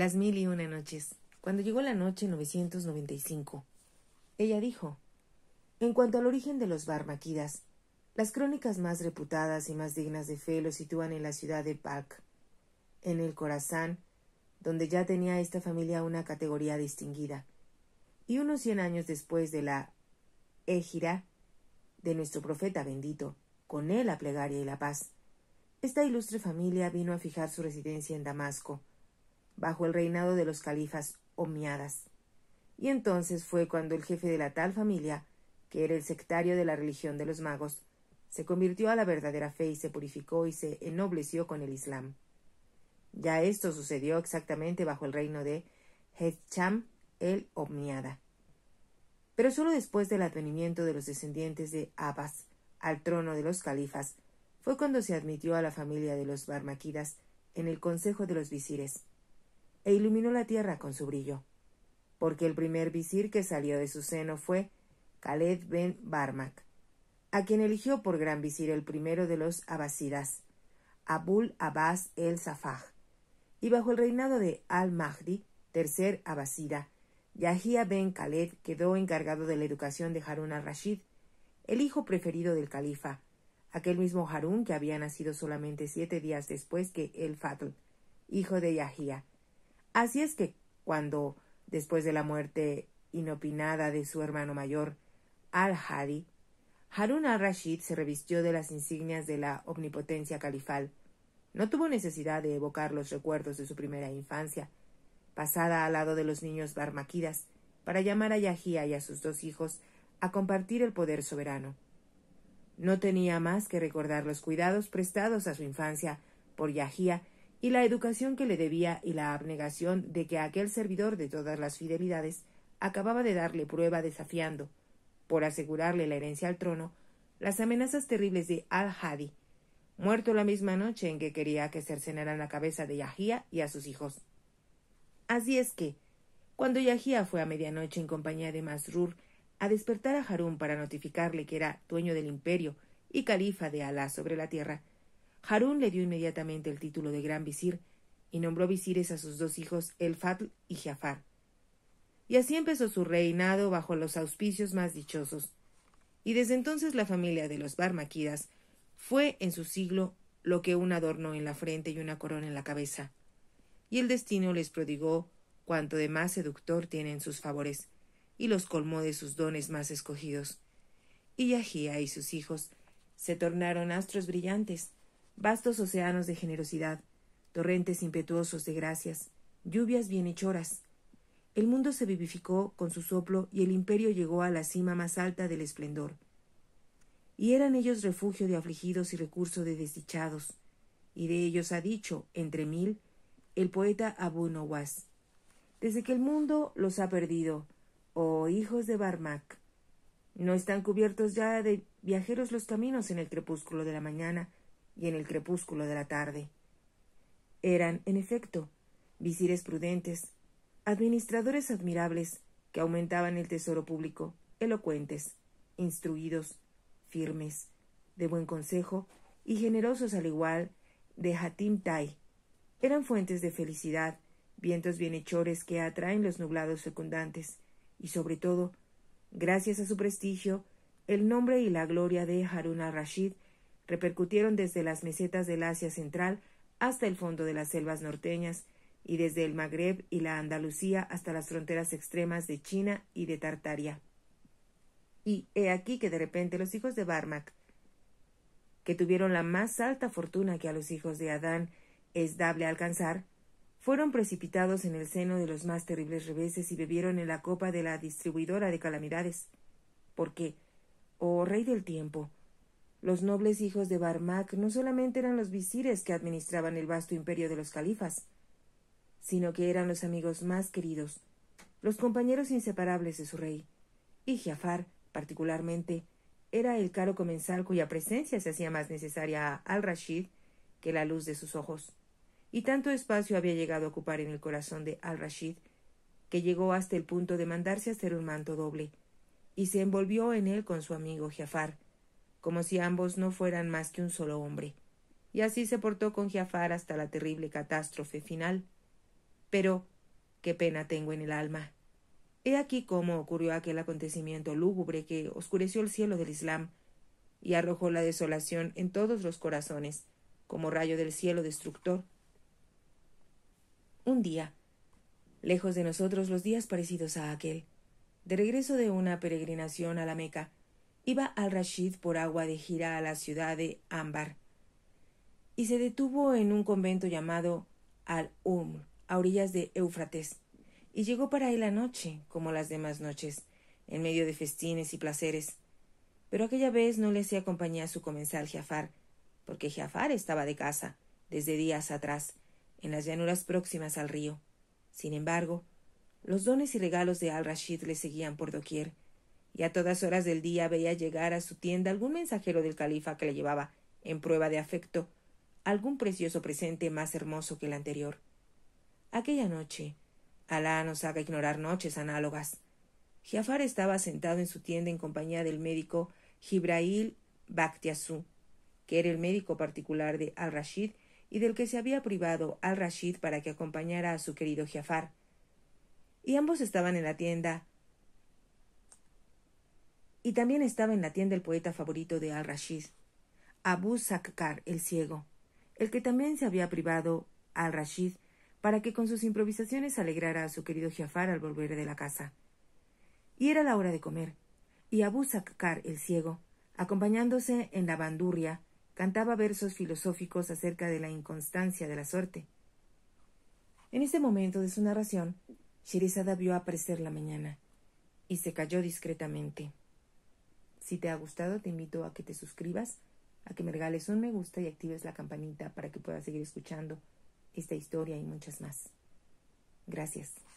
Las mil y una noches. Cuando llegó la noche 995, ella dijo: En cuanto al origen de los barmaquidas, las crónicas más reputadas y más dignas de fe lo sitúan en la ciudad de Bag, en el Corazán, donde ya tenía esta familia una categoría distinguida. Y unos cien años después de la égira de nuestro profeta bendito, con él la plegaria y la paz, esta ilustre familia vino a fijar su residencia en Damasco, bajo el reinado de los califas Omniadas, Y entonces fue cuando el jefe de la tal familia, que era el sectario de la religión de los magos, se convirtió a la verdadera fe y se purificó y se ennobleció con el Islam. Ya esto sucedió exactamente bajo el reino de Hetcham el Omniada. Pero solo después del advenimiento de los descendientes de Abbas al trono de los califas fue cuando se admitió a la familia de los Barmaquidas en el consejo de los visires e iluminó la tierra con su brillo. Porque el primer visir que salió de su seno fue Khaled ben Barmak, a quien eligió por gran visir el primero de los abasidas, Abul Abbas el Safaj, y bajo el reinado de al-Mahdi, tercer abasida, Yahya ben Khaled quedó encargado de la educación de Harun al-Rashid, el hijo preferido del califa, aquel mismo Harun que había nacido solamente siete días después que el Fatl, hijo de Yahya. Así es que, cuando, después de la muerte inopinada de su hermano mayor, al-Hadi, Harun al-Rashid se revistió de las insignias de la omnipotencia califal. No tuvo necesidad de evocar los recuerdos de su primera infancia, pasada al lado de los niños barmaquidas, para llamar a Yahía y a sus dos hijos a compartir el poder soberano. No tenía más que recordar los cuidados prestados a su infancia por Yahía y la educación que le debía y la abnegación de que aquel servidor de todas las fidelidades acababa de darle prueba desafiando, por asegurarle la herencia al trono, las amenazas terribles de Al-Hadi, muerto la misma noche en que quería que cercenaran la cabeza de Yahía y a sus hijos. Así es que, cuando Yahía fue a medianoche en compañía de Masrur a despertar a Harún para notificarle que era dueño del imperio y califa de Alá sobre la tierra, Harún le dio inmediatamente el título de gran visir y nombró visires a sus dos hijos el Fatl y Jafar. Y así empezó su reinado bajo los auspicios más dichosos. Y desde entonces la familia de los Barmaquidas fue en su siglo lo que un adorno en la frente y una corona en la cabeza. Y el destino les prodigó cuanto de más seductor tienen sus favores, y los colmó de sus dones más escogidos. Y Yahía y sus hijos se tornaron astros brillantes, vastos océanos de generosidad, torrentes impetuosos de gracias, lluvias bienhechoras. El mundo se vivificó con su soplo y el imperio llegó a la cima más alta del esplendor. Y eran ellos refugio de afligidos y recurso de desdichados, y de ellos ha dicho, entre mil, el poeta Abu Desde que el mundo los ha perdido, oh hijos de Barmac. No están cubiertos ya de viajeros los caminos en el crepúsculo de la mañana, y en el crepúsculo de la tarde. Eran, en efecto, visires prudentes, administradores admirables que aumentaban el tesoro público, elocuentes, instruidos, firmes, de buen consejo y generosos al igual de Hatim Tai. Eran fuentes de felicidad, vientos bienhechores que atraen los nublados fecundantes, y sobre todo, gracias a su prestigio, el nombre y la gloria de Harun al-Rashid repercutieron desde las mesetas del Asia Central hasta el fondo de las selvas norteñas, y desde el Magreb y la Andalucía hasta las fronteras extremas de China y de Tartaria. Y he aquí que de repente los hijos de Barmac, que tuvieron la más alta fortuna que a los hijos de Adán es dable alcanzar, fueron precipitados en el seno de los más terribles reveses y bebieron en la copa de la distribuidora de calamidades. Porque, oh rey del tiempo, los nobles hijos de Barmak no solamente eran los visires que administraban el vasto imperio de los califas, sino que eran los amigos más queridos, los compañeros inseparables de su rey. Y Jafar, particularmente, era el caro comensal cuya presencia se hacía más necesaria a al-Rashid que la luz de sus ojos. Y tanto espacio había llegado a ocupar en el corazón de al-Rashid que llegó hasta el punto de mandarse a hacer un manto doble, y se envolvió en él con su amigo Jafar, como si ambos no fueran más que un solo hombre. Y así se portó con Giafar hasta la terrible catástrofe final. Pero qué pena tengo en el alma. He aquí cómo ocurrió aquel acontecimiento lúgubre que oscureció el cielo del Islam y arrojó la desolación en todos los corazones, como rayo del cielo destructor. Un día, lejos de nosotros los días parecidos a aquel, de regreso de una peregrinación a la Meca, Iba al-Rashid por agua de gira a la ciudad de Ámbar y se detuvo en un convento llamado al um a orillas de Éufrates, y llegó para él la noche, como las demás noches, en medio de festines y placeres. Pero aquella vez no le hacía compañía a su comensal Jafar, porque Jafar estaba de casa, desde días atrás, en las llanuras próximas al río. Sin embargo, los dones y regalos de Al-Rashid le seguían por doquier, y a todas horas del día veía llegar a su tienda algún mensajero del califa que le llevaba, en prueba de afecto, algún precioso presente más hermoso que el anterior. Aquella noche, Alá nos haga ignorar noches análogas. Giafar estaba sentado en su tienda en compañía del médico Gibrail Baktyasu que era el médico particular de Al-Rashid y del que se había privado Al-Rashid para que acompañara a su querido Giafar Y ambos estaban en la tienda y también estaba en la tienda el poeta favorito de Al-Rashid, Abu Sakkar el Ciego, el que también se había privado Al-Rashid para que con sus improvisaciones alegrara a su querido Jafar al volver de la casa. Y era la hora de comer, y Abu Sakkar el Ciego, acompañándose en la bandurria, cantaba versos filosóficos acerca de la inconstancia de la suerte. En ese momento de su narración, Shirizada vio aparecer la mañana y se cayó discretamente. Si te ha gustado, te invito a que te suscribas, a que me regales un me gusta y actives la campanita para que puedas seguir escuchando esta historia y muchas más. Gracias.